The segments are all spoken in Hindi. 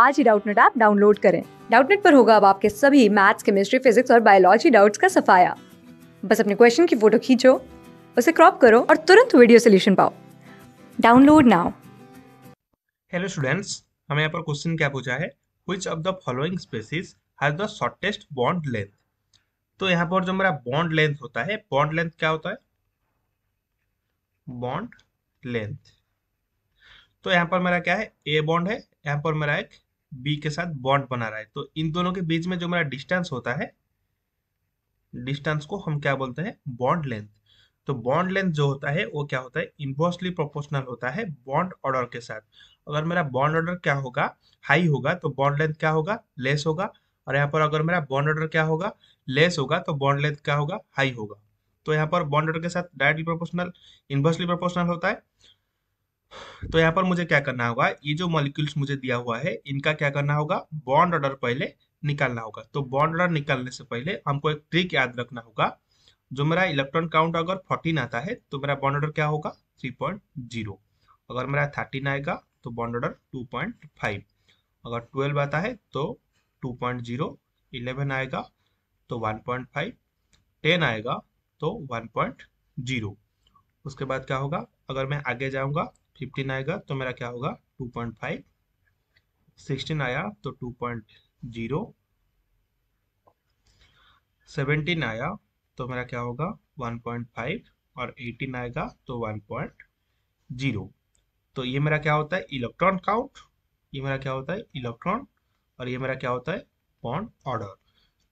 आज ही डाउटनेट ऐप डाउनलोड करें डाउटनेट पर होगा अब आपके सभी मैथ्स केमिस्ट्री फिजिक्स और बायोलॉजी डाउट्स का सफाया बस अपने क्वेश्चन की फोटो खींचो उसे क्रॉप करो और तुरंत वीडियो सोल्यूशन पाओ डाउनलोड नाउ हेलो स्टूडेंट्स हमें यहाँ पर क्वेश्चन क्या पूछा है which of the following species has the shortest bond length तो यहाँ पर जो मेरा बॉन्ड लेंथ होता है बॉन्ड लेंथ क्या होता है बॉन्ड लेंथ तो यहाँ पर मेरा क्या है ए बॉन्ड है यहाँ पर मेरा एक बी के साथ बॉन्ड बना रहा है तो इन दोनों के बीच में जो मेरा डिस्टेंस होता है डिस्टेंस को हम क्या बोलते हैं बॉन्ड लेंथ तो बॉन्ड लेंथ जो होता है वो क्या होता है इन्वर्सली प्रोपोर्शनल होता है बॉन्ड ऑर्डर के साथ अगर मेरा बॉन्ड ऑर्डर क्या होगा हाई होगा तो बॉन्ड लेंथ क्या होगा लेस होगा और यहाँ पर अगर मेरा बॉन्ड ऑर्डर क्या होगा लेस होगा तो बॉन्ड लेंथ क्या होगा हाई होगा तो यहाँ पर बॉन्ड ऑर्डर के साथ डायरेक्टली प्रोपोर्शनल इन्वर्सली प्रोपोर्शनल होता है तो यहाँ पर मुझे क्या करना होगा ये जो मॉलिक्यूल्स मुझे दिया हुआ है इनका क्या करना होगा बॉन्ड ऑर्डर पहले निकालना होगा तो बॉन्ड ऑर्डर निकालने से पहले हमको एक ट्रिक याद रखना होगा जो मेरा इलेक्ट्रॉन काउंट अगर फोर्टीन आता है तो मेरा बॉन्ड ऑर्डर क्या होगा थ्री पॉइंट जीरो अगर मेरा थर्टीन आएगा तो bond order two point five अगर ट्वेल्व आता है तो टू पॉइंट जीरो इलेवन आएगा तो वन पॉइंट फाइव टेन आएगा तो वन पॉइंट जीरो उसके बाद क्या होगा अगर मैं आगे जाऊंगा फिफ्टीन आएगा तो मेरा क्या होगा टू पॉइंट फाइव सिक्सटीन आया तो टू पॉइंट जीरो सेवेंटीन आया तो मेरा क्या होगा वन पॉइंट फाइव और एटीन आएगा तो वन पॉइंट जीरो तो ये मेरा क्या होता है इलेक्ट्रॉन काउंट ये मेरा क्या होता है इलेक्ट्रॉन और ये मेरा क्या होता है बॉन्ड ऑर्डर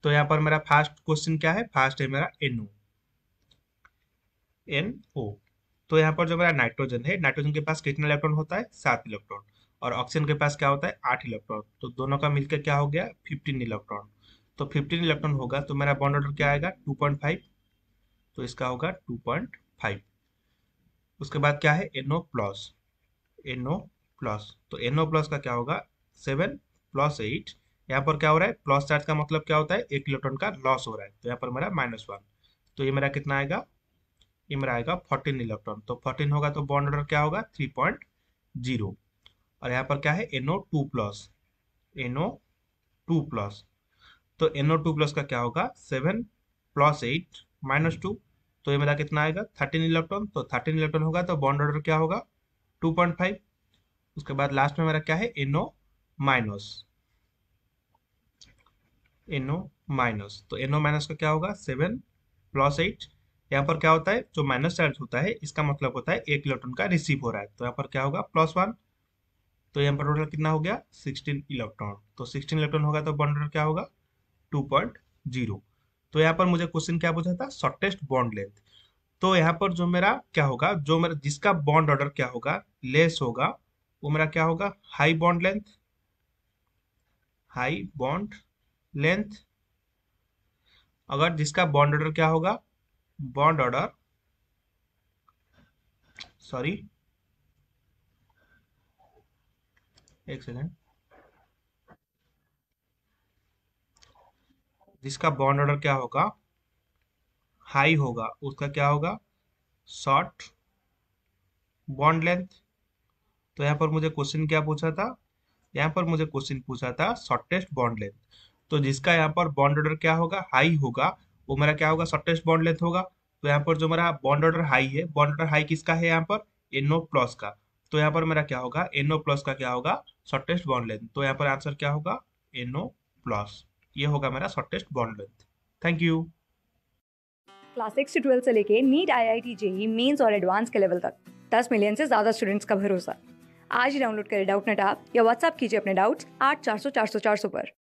तो यहाँ पर मेरा फास्ट क्वेश्चन क्या है फास्ट है मेरा एनओ एनओ तो यहाँ पर जो मेरा नाइट्रोजन है नाइट्रोजन के पास कितना इलेक्ट्रॉन होता है सात इलेक्ट्रॉन और ऑक्सीजन के पास क्या होता है आठ इलेक्ट्रॉन तो दोनों का मिलकर क्या हो गया फिफ्टीन इलेक्ट्रॉन तो फिफ्टीन इलेक्ट्रॉन होगा तो मेरा बॉन्ड ऑर्डर क्या आएगा टू पॉइंट फाइव तो इसका होगा टू पॉइंट फाइव उसके बाद क्या है एनओ प्लस एनओ प्लस तो एनओ प्लस का क्या होगा सेवन प्लस एट यहाँ पर क्या हो रहा है प्लस चार्ज का मतलब क्या होता है एक इलेक्ट्रॉन का लॉस हो रहा है तो यहाँ पर मेरा माइनस वन तो ये मेरा कितना आएगा इमर आएगा फोर्टीन इलेक्ट्रॉन तो फोर्टीन होगा तो बॉन्ड ऑर्डर क्या होगा थ्री पॉइंट जीरो और यहाँ पर क्या है NO two plus NO two plus तो एनओ टू प्लस का क्या होगा seven plus eight minus two तो ये मेरा कितना आएगा थर्टीन इलेक्ट्रॉन तो थर्टीन इलेक्ट्रॉन होगा तो बॉन्ड ऑर्डर क्या होगा टू पॉइंट फाइव उसके बाद लास्ट में मेरा क्या है एनओ माइनस एनओ माइनस तो एनओ माइनस का क्या होगा सेवन प्लस एट यहाँ पर क्या होता है जो माइनस चार्ज होता है इसका मतलब होता है एक इलेक्ट्रॉन का रिसीव हो रहा है तो यहाँ पर क्या होगा प्लस वन तो यहाँ पर टोटल कितना हो गया सिक्सटीन इलेक्ट्रॉन तो सिक्सटीन इलेक्ट्रॉन होगा तो बॉन्ड रेट क्या होगा टू पॉइंट जीरो तो यहाँ पर मुझे क्वेश्चन क्या पूछा था शॉर्टेस्ट बॉन्ड लेंथ तो यहाँ पर जो मेरा क्या होगा जो मेरा जिसका बॉन्ड ऑर्डर क्या होगा लेस होगा वो मेरा क्या होगा high bond length high bond length अगर जिसका बॉन्ड ऑर्डर क्या होगा bond order sorry एक सेकेंड जिसका बॉन्ड ऑर्डर क्या होगा हाई होगा उसका क्या होगा शॉर्ट बॉन्ड लेंथ तो यहां पर मुझे क्वेश्चन क्या पूछा था यहां पर मुझे क्वेश्चन पूछा था शॉर्टेस्ट बॉन्ड लेंथ तो जिसका यहां पर बॉन्ड ऑर्डर क्या होगा हाई होगा वो मेरा क्या होगा शॉर्टेस्ट बॉन्ड लेंथ होगा तो यहाँ पर जो मेरा बॉन्ड ऑर्डर हाई है बॉन्ड ऑर्डर हाई किसका है यहाँ पर एनओ प्लस का तो यहाँ पर मेरा क्या होगा एनओ प्लस का क्या होगा शॉर्टेस्ट बॉन्ड लेंथ तो यहाँ पर आंसर क्या होगा एनओ प्लस ये होगा मेरा shortest bond length thank you class six से ट्वेल्थ से लेके NEET I I T JEE mains और एडवांस के लेवल तक दस मिलियन से ज़्यादा स्टूडेंट्स का भरोसा आज ही डाउनलोड करें डाउट नेट आप या व्हाट्सअप कीजिए अपने डाउट्स आठ चार सौ चार सौ चार सौ पर